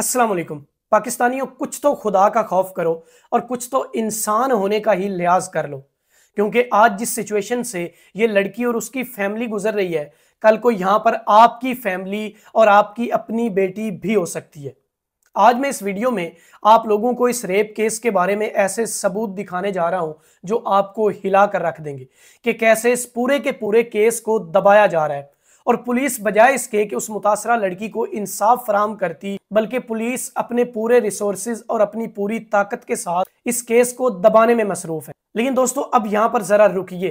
असलम पाकिस्तानियों कुछ तो खुदा का खौफ करो और कुछ तो इंसान होने का ही लिहाज कर लो क्योंकि आज जिस सिचुएशन से ये लड़की और उसकी फैमिली गुजर रही है कल को यहाँ पर आपकी फैमिली और आपकी अपनी बेटी भी हो सकती है आज मैं इस वीडियो में आप लोगों को इस रेप केस के बारे में ऐसे सबूत दिखाने जा रहा हूं जो आपको हिला कर रख देंगे कि कैसे इस पूरे के पूरे केस को दबाया जा रहा है और पुलिस बजाय इसके कि उस मुतासरा लड़की को इंसाफ फराम करती बल्कि पुलिस अपने पूरे रिसोर्स और अपनी पूरी ताकत के साथ इस केस को दबाने में मसरूफ है लेकिन दोस्तों अब यहाँ पर ज़रा रुकिए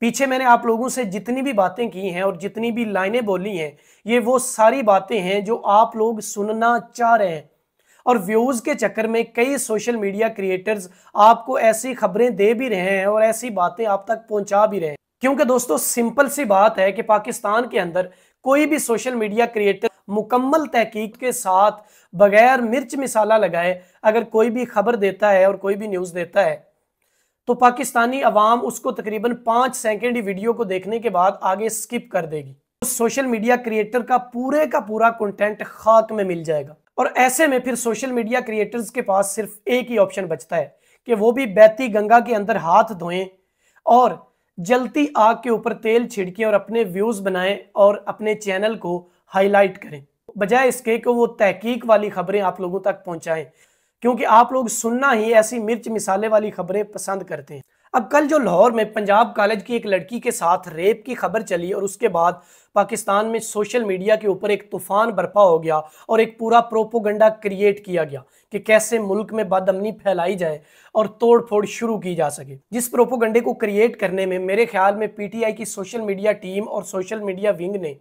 पीछे मैंने आप लोगों से जितनी भी बातें की हैं और जितनी भी लाइनें बोली हैं ये वो सारी बातें हैं जो आप लोग सुनना चाह रहे हैं और व्यूज़ के चक्कर में कई सोशल मीडिया क्रिएटर्स आपको ऐसी खबरें दे भी रहे हैं और ऐसी बातें आप तक पहुंचा भी रहे हैं क्योंकि दोस्तों सिंपल सी बात है कि पाकिस्तान के अंदर कोई भी सोशल मीडिया क्रिएटर मुकम्मल तहकीक के साथ बगैर मिर्च मिसाला लगाए अगर कोई भी खबर देता है और कोई भी न्यूज़ देता है तो पाकिस्तानी अवाम उसको तकरीबन पाँच सेकेंड ही वीडियो को देखने के बाद आगे स्किप कर देगी तो सोशल मीडिया क्रिएटर का पूरे का पूरा कंटेंट खाक में मिल जाएगा और ऐसे में फिर सोशल मीडिया क्रिएटर्स के पास सिर्फ एक ही ऑप्शन बचता है कि वो भी बैती गंगा के अंदर हाथ धोएं और जलती आग के ऊपर तेल छिड़कें और अपने व्यूज़ बनाएं और अपने चैनल को हाईलाइट करें बजाय इसके कि वो तहकीक वाली खबरें आप लोगों तक पहुंचाएं क्योंकि आप लोग सुनना ही ऐसी मिर्च मिसाले वाली खबरें पसंद करते हैं अब कल जो लाहौर में पंजाब कॉलेज की एक लड़की के साथ रेप की खबर चली और उसके बाद पाकिस्तान में सोशल मीडिया के ऊपर एक तूफान बर्पा हो गया और एक पूरा प्रोपोगंडा क्रिएट किया गया कि कैसे मुल्क में बदअमनी फैलाई जाए और तोड़ फोड़ शुरू की जा सके जिस प्रोपोगंडे को क्रिएट करने में मेरे ख्याल में पीटीआई की सोशल मीडिया टीम और सोशल मीडिया विंग ने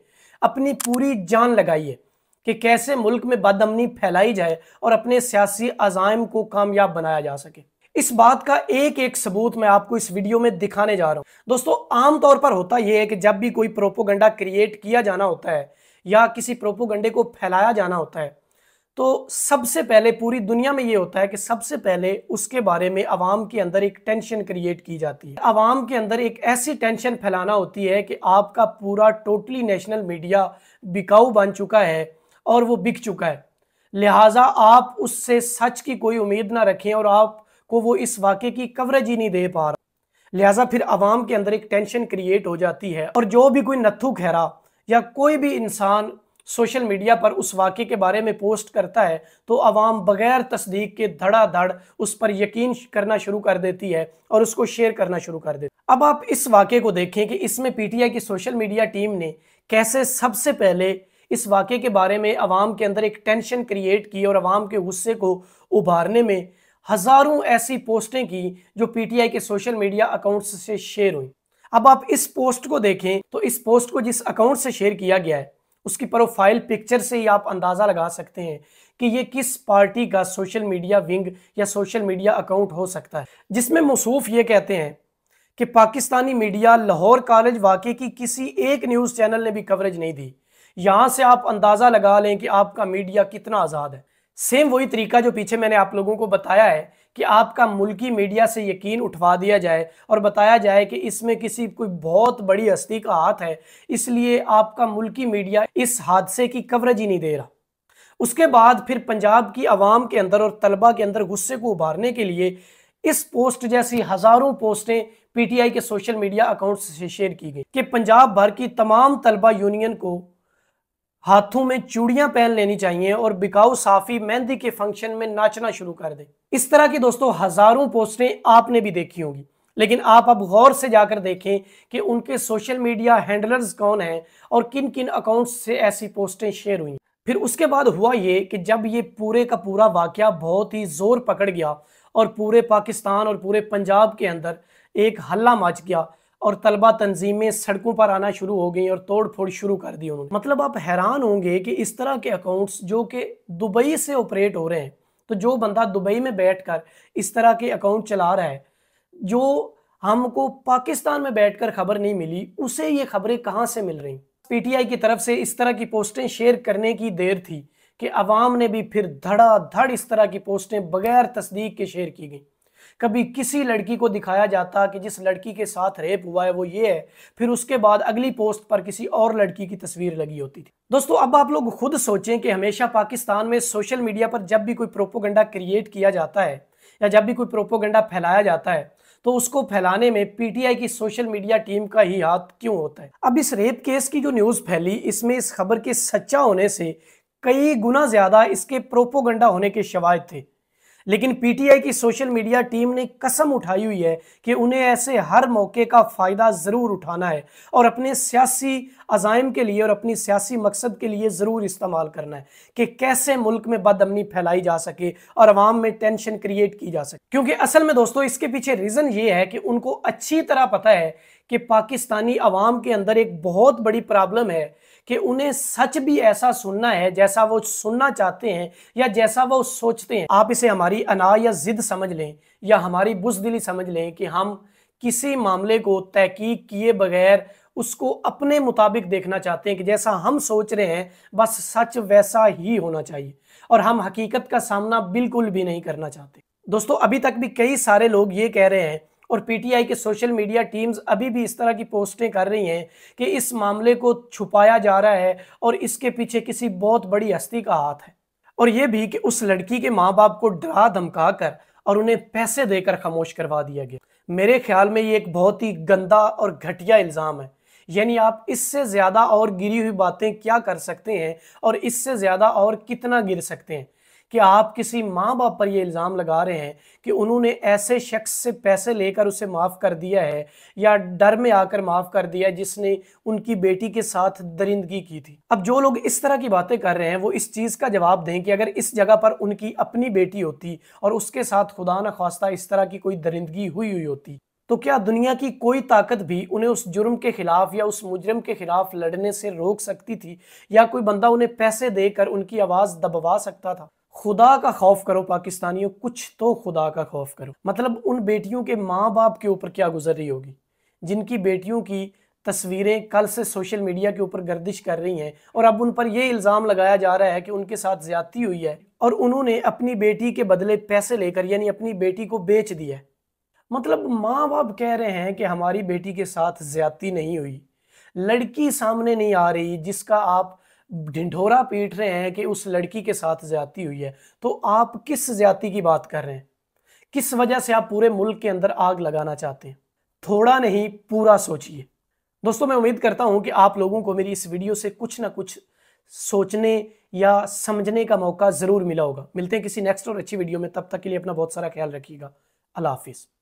अपनी पूरी जान लगाई है कि कैसे मुल्क में बदअमनी फैलाई जाए और अपने सियासी अजायम को कामयाब बनाया जा सके इस बात का एक एक सबूत मैं आपको इस वीडियो में दिखाने जा रहा हूं दोस्तों आमतौर पर होता यह है कि जब भी कोई प्रोपोगंडा क्रिएट किया जाना होता है या किसी प्रोपोगंडे को फैलाया जाना होता है तो सबसे पहले पूरी दुनिया में यह होता है कि सबसे पहले उसके बारे में आवाम के अंदर एक टेंशन क्रिएट की जाती है आवाम के अंदर एक ऐसी टेंशन फैलाना होती है कि आपका पूरा टोटली नेशनल मीडिया बिकाऊ बन चुका है और वो बिक चुका है लिहाजा आप उससे सच की कोई उम्मीद ना रखें और आप को वो इस वाक़े की कवरेज ही नहीं दे पा रहा लिहाजा फिर आवाम के अंदर एक टेंशन क्रिएट हो जाती है और जो भी कोई नथु खहरा या कोई भी इंसान सोशल मीडिया पर उस वाक़े के बारे में पोस्ट करता है तो आवाम बग़ैर तस्दीक के धड़ाधड़ उस पर यकीन करना शुरू कर देती है और उसको शेयर करना शुरू कर देती है अब आप इस वाक़े को देखें कि इसमें पीटीआई की सोशल मीडिया टीम ने कैसे सबसे पहले इस वाक़े के बारे में आवाम के अंदर एक टेंशन क्रिएट की और आवाम के गुस्से को उभारने में हजारों ऐसी पोस्टें की जो पीटीआई के सोशल मीडिया अकाउंट्स से शेयर हुई अब आप इस पोस्ट को देखें तो इस पोस्ट को जिस अकाउंट से शेयर किया गया है उसकी प्रोफाइल पिक्चर से ही आप अंदाज़ा लगा सकते हैं कि ये किस पार्टी का सोशल मीडिया विंग या सोशल मीडिया अकाउंट हो सकता है जिसमें मसूफ ये कहते हैं कि पाकिस्तानी मीडिया लाहौर कॉलेज वाकई की किसी एक न्यूज़ चैनल ने भी कवरेज नहीं दी यहाँ से आप अंदाज़ा लगा लें कि आपका मीडिया कितना आज़ाद है सेम वही तरीका जो पीछे मैंने आप लोगों को बताया है कि आपका मुल्की मीडिया से यकीन उठवा दिया जाए और बताया जाए कि इसमें किसी कोई बहुत बड़ी हस्ती का हाथ है इसलिए आपका मुल्की मीडिया इस हादसे की कवरेज ही नहीं दे रहा उसके बाद फिर पंजाब की आवाम के अंदर और तलबा के अंदर गुस्से को उभारने के लिए इस पोस्ट जैसी हजारों पोस्टें पीटीआई के सोशल मीडिया अकाउंट से शेयर की गई कि पंजाब भर की तमाम तलबा यूनियन को हाथों में चूड़ियां पहन लेनी चाहिए और बिकाऊ साफी मेहंदी के फंक्शन में नाचना शुरू कर दे इस तरह की दोस्तों हजारों पोस्टें आपने भी देखी होंगी लेकिन आप अब गौर से जाकर देखें कि उनके सोशल मीडिया हैंडलर्स कौन हैं और किन किन अकाउंट से ऐसी पोस्टें शेयर हुई फिर उसके बाद हुआ ये कि जब ये पूरे का पूरा वाक्य बहुत ही ज़ोर पकड़ गया और पूरे पाकिस्तान और पूरे पंजाब के अंदर एक हल्ला मच गया और तलबा तंजीमें सड़कों पर आना शुरू हो गई और तोड़ फोड़ शुरू कर दी उन्होंने मतलब आप हैरान होंगे कि इस तरह के अकाउंट्स जो कि दुबई से ऑपरेट हो रहे हैं तो जो बंदा दुबई में बैठ कर इस तरह के अकाउंट चला रहा है जो हमको पाकिस्तान में बैठ कर खबर नहीं मिली उसे ये खबरें कहाँ से मिल रही पीटीआई की तरफ से इस तरह की पोस्टें शेयर करने की देर थी कि अवाम ने भी फिर धड़ाधड़ इस तरह की पोस्टें बगैर तस्दीक के शेयर की गई कभी किसी लड़की को दिखाया जाता कि जिस लड़की के साथ रेप हुआ है वो ये है फिर उसके बाद अगली पोस्ट पर किसी और लड़की की तस्वीर लगी होती थी दोस्तों अब आप लोग खुद सोचें कि हमेशा पाकिस्तान में सोशल मीडिया पर जब भी कोई प्रोपोगंडा क्रिएट किया जाता है या जब भी कोई प्रोपोगंडा फैलाया जाता है तो उसको फैलाने में पीटीआई की सोशल मीडिया टीम का ही हाथ क्यों होता है अब इस रेप केस की जो न्यूज़ फैली इसमें इस खबर के सच्चा होने से कई गुना ज़्यादा इसके प्रोपोगंडा होने के शवाद थे लेकिन पीटीआई की सोशल मीडिया टीम ने कसम उठाई हुई है कि उन्हें ऐसे हर मौके का फ़ायदा ज़रूर उठाना है और अपने सियासी अजायम के लिए और अपनी सियासी मकसद के लिए ज़रूर इस्तेमाल करना है कि कैसे मुल्क में बदअमनी फैलाई जा सके और आवाम में टेंशन क्रिएट की जा सके क्योंकि असल में दोस्तों इसके पीछे रीज़न ये है कि उनको अच्छी तरह पता है कि पाकिस्तानी अवाम के अंदर एक बहुत बड़ी प्रॉब्लम है कि उन्हें सच भी ऐसा सुनना है जैसा वो सुनना चाहते हैं या जैसा वो सोचते हैं आप इसे हमारी अना या ज़िद समझ लें या हमारी बुजदिली समझ लें कि हम किसी मामले को तहकीक किए बगैर उसको अपने मुताबिक देखना चाहते हैं कि जैसा हम सोच रहे हैं बस सच वैसा ही होना चाहिए और हम हकीकत का सामना बिल्कुल भी नहीं करना चाहते दोस्तों अभी तक भी कई सारे लोग ये कह रहे हैं और पीटीआई के सोशल मीडिया टीम्स अभी भी इस तरह की पोस्टें कर रही हैं कि इस मामले को छुपाया जा रहा है और इसके पीछे किसी बहुत बड़ी हस्ती का हाथ है और ये भी कि उस लड़की के माँ बाप को डरा धमका कर और उन्हें पैसे देकर खामोश करवा दिया गया मेरे ख्याल में ये एक बहुत ही गंदा और घटिया इल्ज़ाम है यानी आप इससे ज़्यादा और गिरी हुई बातें क्या कर सकते हैं और इससे ज़्यादा और कितना गिर सकते हैं कि आप किसी माँ बाप पर यह इल्ज़ाम लगा रहे हैं कि उन्होंने ऐसे शख्स से पैसे लेकर उसे माफ़ कर दिया है या डर में आकर माफ़ कर दिया है जिसने उनकी बेटी के साथ दरिंदगी की थी अब जो लोग इस तरह की बातें कर रहे हैं वो इस चीज़ का जवाब दें कि अगर इस जगह पर उनकी अपनी बेटी होती और उसके साथ खुदा न खास्ता इस तरह की कोई दरिंदगी हुई हुई होती तो क्या दुनिया की कोई ताकत भी उन्हें उस जुर्म के खिलाफ या उस मुजरम के खिलाफ लड़ने से रोक सकती थी या कोई बंदा उन्हें पैसे देकर उनकी आवाज़ दबवा सकता था खुदा का खौफ करो पाकिस्तानियों कुछ तो खुदा का खौफ करो मतलब उन बेटियों के माँ बाप के ऊपर क्या गुजर रही होगी जिनकी बेटियों की तस्वीरें कल से सोशल मीडिया के ऊपर गर्दिश कर रही हैं और अब उन पर यह इल्ज़ाम लगाया जा रहा है कि उनके साथ ज्यादती हुई है और उन्होंने अपनी बेटी के बदले पैसे लेकर यानी अपनी बेटी को बेच दिया है मतलब माँ बाप कह रहे हैं कि हमारी बेटी के साथ ज्यादती नहीं हुई लड़की सामने नहीं आ रही जिसका आप ढिंढोरा पीट रहे हैं कि उस लड़की के साथ ज्यादा हुई है तो आप किस ज्याति की बात कर रहे हैं किस वजह से आप पूरे मुल्क के अंदर आग लगाना चाहते हैं थोड़ा नहीं पूरा सोचिए दोस्तों मैं उम्मीद करता हूं कि आप लोगों को मेरी इस वीडियो से कुछ ना कुछ सोचने या समझने का मौका ज़रूर मिला होगा मिलते हैं किसी नेक्स्ट और अच्छी वीडियो में तब तक के लिए अपना बहुत सारा ख्याल रखिएगा अल्लाह हाफिज़